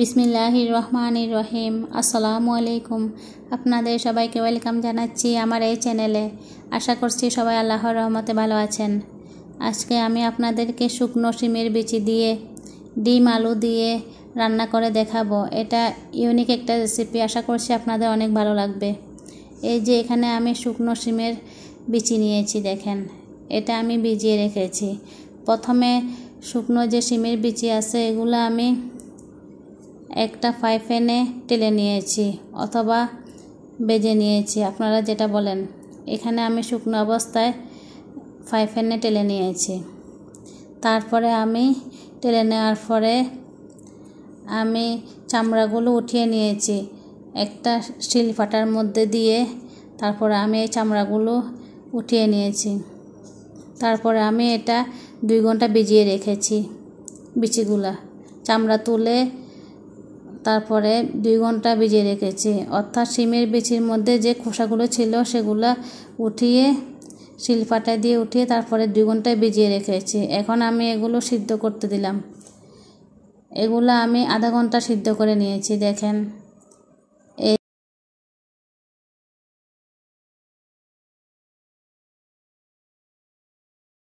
বিসমিল্লাহ রহমান রহিম আসসালামু আলাইকুম আপনাদের সবাইকে ওয়েলকাম জানাচ্ছি আমার এই চ্যানেলে আশা করছি সবাই আল্লাহর রহমতে ভালো আছেন আজকে আমি আপনাদেরকে শুকনো শিমের বিচি দিয়ে ডিম আলু দিয়ে রান্না করে দেখাবো এটা ইউনিক একটা রেসিপি আশা করছি আপনাদের অনেক ভালো লাগবে এই যে এখানে আমি শুকনো শিমের বিচি নিয়েছি দেখেন এটা আমি ভিজিয়ে রেখেছি প্রথমে শুকনো যে শিমের বিচি আছে এগুলো আমি একটা ফ্রাই প্যানে টেলে নিয়েছি অথবা বেজে নিয়েছি আপনারা যেটা বলেন এখানে আমি শুকনো অবস্থায় ফ্রাই প্যানে টেলে নিয়েছি তারপরে আমি টেলে নেওয়ার পরে আমি চামড়াগুলো উঠিয়ে নিয়েছি একটা স্টিল ফাটার মধ্যে দিয়ে তারপরে আমি এই চামড়াগুলো উঠিয়ে নিয়েছি তারপরে আমি এটা দুই ঘন্টা ভিজিয়ে রেখেছি বিচিগুলা চামড়া তুলে তারপরে দুই ঘন্টা ভিজিয়ে রেখেছি অর্থাৎ শিমের বিচির মধ্যে যে খোসাগুলো ছিল সেগুলো উঠিয়ে শিলপাটা দিয়ে উঠিয়ে তারপরে দুই ঘন্টায় ভিজিয়ে রেখেছি এখন আমি এগুলো সিদ্ধ করতে দিলাম এগুলো আমি আধা ঘন্টা সিদ্ধ করে নিয়েছি দেখেন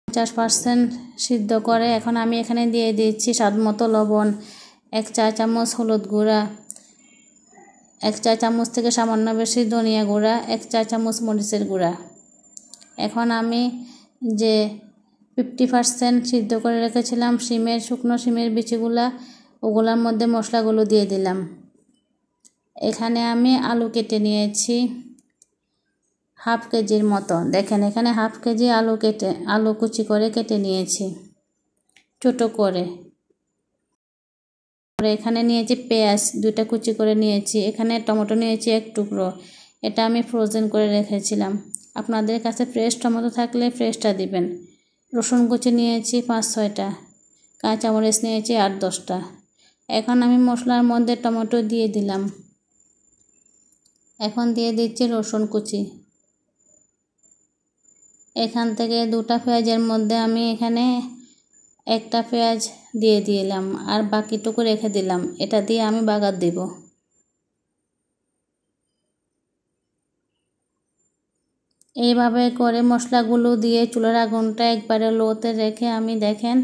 পঞ্চাশ পার্সেন্ট সিদ্ধ করে এখন আমি এখানে দিয়ে দিচ্ছি স্বাদ মতো লবণ এক চা চামচ হলুদ গুঁড়া এক চা চামচ থেকে সামান্য বেশি ধনিয়া গুঁড়া এক চা চামচ মরিচের গুঁড়া এখন আমি যে ফিফটি পার্সেন্ট সিদ্ধ করে রেখেছিলাম শিমের শুকনো শিমের বিচিগুলা ওগুলোর মধ্যে মশলাগুলো দিয়ে দিলাম এখানে আমি আলু কেটে নিয়েছি হাফ কেজির মতো দেখেন এখানে হাফ কেজি আলু কেটে আলু কুচি করে কেটে নিয়েছি ছোটো করে তারপরে এখানে নিয়েছি পেঁয়াজ দুইটা কুচি করে নিয়েছি এখানে টমেটো নিয়েছি এক টুকরো এটা আমি ফ্রোজেন করে রেখেছিলাম আপনাদের কাছে ফ্রেশ টমেটো থাকলে ফ্রেশটা দিবেন রসুন কুচি নিয়েছি পাঁচ ছয়টা কাঁচামরিচ নিয়েছি আট দশটা এখন আমি মশলার মধ্যে টমেটো দিয়ে দিলাম এখন দিয়ে দিচ্ছি রসুন কুচি এখান থেকে দুটা পেঁয়াজের মধ্যে আমি এখানে একটা পেঁয়াজ দিয়ে দিলাম আর বাকিটুকু রেখে দিলাম এটা দিয়ে আমি বাগার দিব এইভাবে করে মশলাগুলো দিয়ে চুলার আগুনটা একবারে লোতে রেখে আমি দেখেন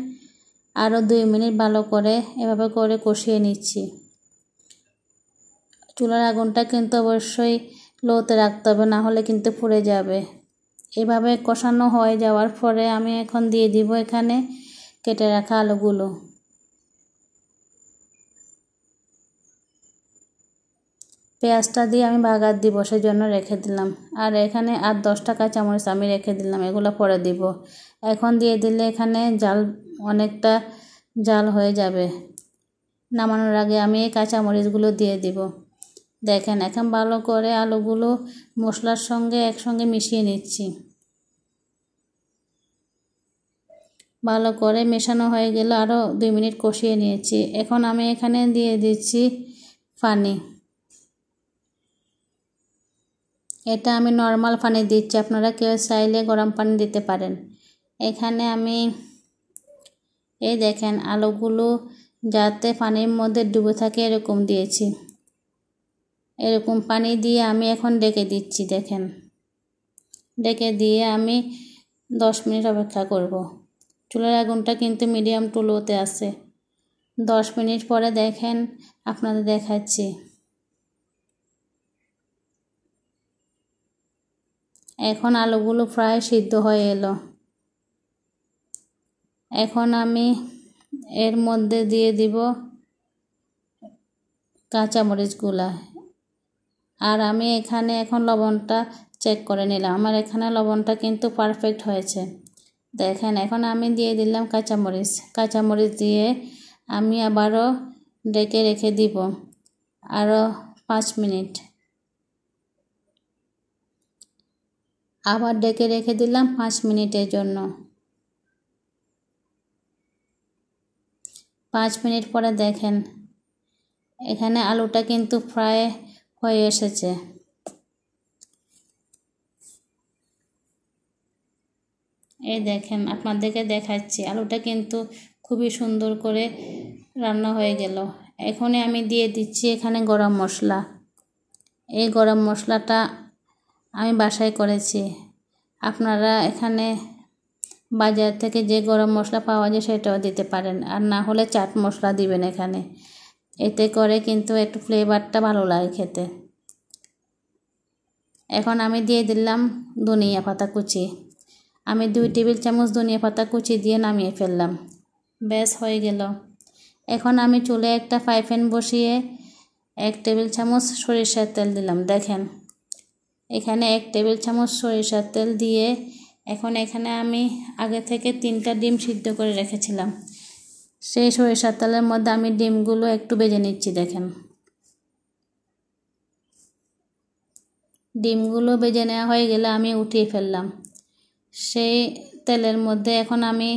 আরও দুই মিনিট ভালো করে এভাবে করে কষিয়ে নিচ্ছি চুলার আগুনটা কিন্তু অবশ্যই লোতে রাখতে হবে না হলে কিন্তু পুড়ে যাবে এভাবে কষানো হয়ে যাওয়ার পরে আমি এখন দিয়ে দিব এখানে কেটে রাখা আলুগুলো পেঁয়াজটা দিয়ে আমি বাগার দিব সেই জন্য রেখে দিলাম আর এখানে আর দশ টাকা চামচ আমি রেখে দিলাম এগুলো পরে দিব এখন দিয়ে দিলে এখানে জাল অনেকটা জাল হয়ে যাবে নামানোর আগে আমি এই কাঁচামরিচগুলো দিয়ে দিব দেখেন এখন ভালো করে আলুগুলো মশলার সঙ্গে একসঙ্গে মিশিয়ে নিচ্ছি ভালো করে মেশানো হয়ে গেল আরও দুই মিনিট কষিয়ে নিয়েছি এখন আমি এখানে দিয়ে দিচ্ছি পানি এটা আমি নর্মাল পানি দিচ্ছি আপনারা কেউ চাইলে গরম পানি দিতে পারেন এখানে আমি এই দেখেন আলুগুলো যাতে পানির মধ্যে ডুবে থাকে এরকম দিয়েছি এরকম পানি দিয়ে আমি এখন ডেকে দিচ্ছি দেখেন ডেকে দিয়ে আমি দশ মিনিট অপেক্ষা করব চুলার আগুনটা কিন্তু মিডিয়াম টু লোতে আছে দশ মিনিট পরে দেখেন আপনাদের দেখাচ্ছি এখন আলুগুলো প্রায় সিদ্ধ হয়ে এলো এখন আমি এর মধ্যে দিয়ে দিব কাঁচামরিচগুলা আর আমি এখানে এখন লবণটা চেক করে নিলাম আমার এখানে লবণটা কিন্তু পারফেক্ট হয়েছে দেখেন এখন আমি দিয়ে দিলাম কাঁচামরিচ কাঁচামরিচ দিয়ে আমি আবারও ডেকে রেখে দিব আরও পাঁচ মিনিট আবার ডেকে রেখে দিলাম পাঁচ মিনিটের জন্য পাঁচ মিনিট পরে দেখেন এখানে আলুটা কিন্তু ফ্রাই হয়ে এসেছে এই দেখেন আপনাদেরকে দেখাচ্ছি আলুটা কিন্তু খুবই সুন্দর করে রান্না হয়ে গেল এখনই আমি দিয়ে দিচ্ছি এখানে গরম মশলা এই গরম মশলাটা আমি বাসায় করেছি আপনারা এখানে বাজার থেকে যে গরম মশলা পাওয়া যায় সেটাও দিতে পারেন আর না হলে চাট মশলা দিবেন এখানে এতে করে কিন্তু একটু ফ্লেভারটা ভালো লাগে খেতে এখন আমি দিয়ে দিলাম ধনিয়া পাতা কুচি আমি দুই টেবিল চামচ ধনিয়া পাতা কুচি দিয়ে নামিয়ে ফেললাম ব্যাস হয়ে গেল এখন আমি চুলে একটা ফ্রাই প্যান বসিয়ে এক টেবিল চামচ সরিষার তেল দিলাম দেখেন এখানে এক টেবিল চামচ সরিষার তেল দিয়ে এখন এখানে আমি আগে থেকে তিনটা ডিম সিদ্ধ করে রেখেছিলাম সেই সরিষার তেলের মধ্যে আমি ডিমগুলো একটু বেজে নিচ্ছি দেখেন ডিমগুলো বেজে নেওয়া হয়ে গেলে আমি উঠিয়ে ফেললাম সেই তেলের মধ্যে এখন আমি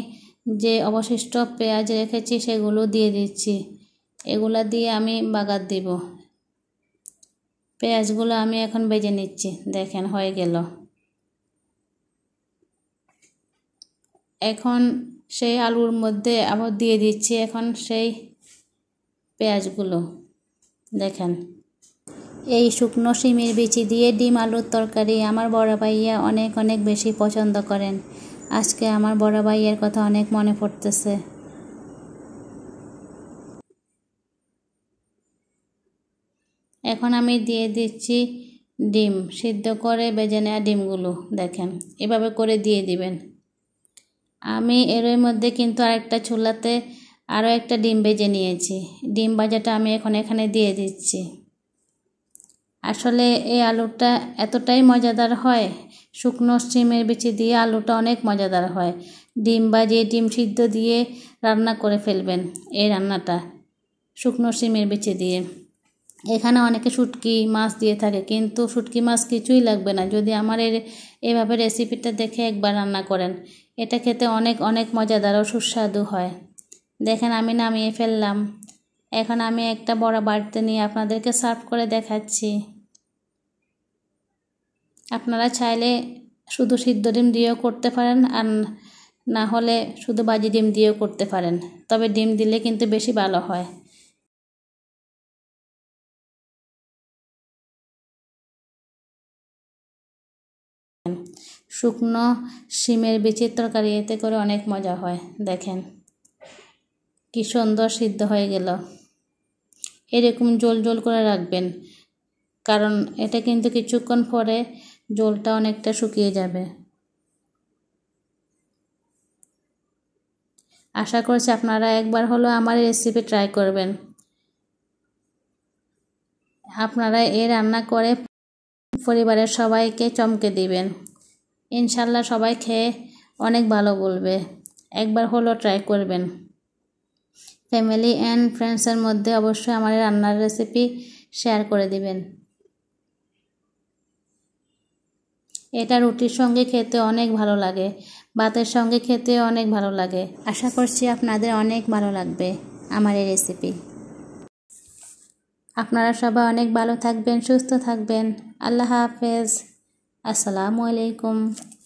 যে অবশিষ্ট পেঁয়াজ রেখেছি সেগুলো দিয়ে দিচ্ছি এগুলা দিয়ে আমি বাগার দিব পেঁয়াজগুলো আমি এখন বেজে নিচ্ছি দেখেন হয়ে গেল এখন সেই আলুর মধ্যে আবার দিয়ে দিচ্ছি এখন সেই পেঁয়াজগুলো দেখেন এই শুকনো শিমের বিচি দিয়ে ডিম আলুর তরকারি আমার বড় ভাইয়া অনেক অনেক বেশি পছন্দ করেন আজকে আমার বড় ভাইয়ের কথা অনেক মনে পড়তেছে এখন আমি দিয়ে দিচ্ছি ডিম সিদ্ধ করে বেজে নেওয়া ডিমগুলো দেখেন এভাবে করে দিয়ে দিবেন আমি এর মধ্যে কিন্তু আরেকটা চুলাতে আরও একটা ডিম বেজে নিয়েছি ডিম ভাজাটা আমি এখন এখানে দিয়ে দিচ্ছি আসলে এই আলুটা এতটাই মজাদার হয় শুকনো শিমের বিচি দিয়ে আলুটা অনেক মজাদার হয় ডিম বা যে ডিম সিদ্ধ দিয়ে রান্না করে ফেলবেন এই রান্নাটা শুকনো শিমের বিচি দিয়ে এখানে অনেকে শুটকি মাছ দিয়ে থাকে কিন্তু শুটকি মাছ কিছুই লাগবে না যদি আমার এর এভাবে রেসিপিটা দেখে একবার রান্না করেন এটা খেতে অনেক অনেক মজাদার ও সুস্বাদু হয় দেখেন আমি নামিয়ে ফেললাম এখন আমি একটা বড় বাড়িতে নিয়ে আপনাদেরকে সার্ভ করে দেখাচ্ছি আপনারা চাইলে শুধু সিদ্ধ ডিম দিয়েও করতে পারেন আর না হলে শুধু বাজি ডিম দিয়েও করতে পারেন তবে ডিম দিলে কিন্তু বেশি ভালো হয় শুকনো শিমের বিচির তরকারি এতে করে অনেক মজা হয় দেখেন কি সুন্দর সিদ্ধ হয়ে গেল এরকম জোল জোল করে রাখবেন কারণ এটা কিন্তু কিছুক্ষণ পরে জলটা অনেকটা শুকিয়ে যাবে আশা করছি আপনারা একবার হলো আমার রেসিপি ট্রাই করবেন আপনারা এ রান্না করে পরিবারের সবাইকে চমকে দিবেন ইনশাল্লাহ সবাই খেয়ে অনেক ভালো বলবে একবার হলো ট্রাই করবেন ফ্যামিলি অ্যান্ড ফ্রেন্ডসের মধ্যে অবশ্যই আমার রান্নার রেসিপি শেয়ার করে দিবেন এটা রুটির সঙ্গে খেতে অনেক ভালো লাগে ভাতের সঙ্গে খেতে অনেক ভালো লাগে আশা করছি আপনাদের অনেক ভালো লাগবে আমার এই রেসিপি আপনারা সবাই অনেক ভালো থাকবেন সুস্থ থাকবেন আল্লাহ হাফেজ আসসালামু আলাইকুম